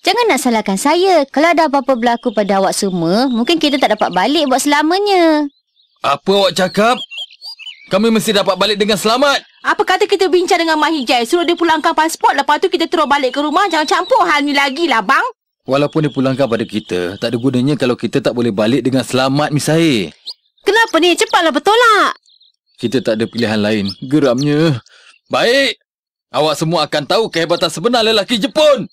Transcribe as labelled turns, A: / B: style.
A: Jangan nak salahkan saya. Kalau ada apa-apa berlaku pada awak semua, mungkin kita tak dapat balik buat
B: selamanya.
C: Apa awak cakap? Kami mesti dapat balik dengan selamat.
B: Apa kata kita bincang dengan Mak Hijai? Suruh dia pulangkan pasport. Lepas tu kita terus balik ke rumah. Jangan campur hal ni lagi lah, bang.
C: Walaupun dia pulangkan pada kita, tak ada gunanya kalau kita tak boleh balik dengan selamat, Miss Air. Kenapa ni? Cepatlah bertolak. Kita tak ada pilihan lain. Geramnya. Baik. Awak semua akan tahu kehebatan sebenar lelaki Jepun.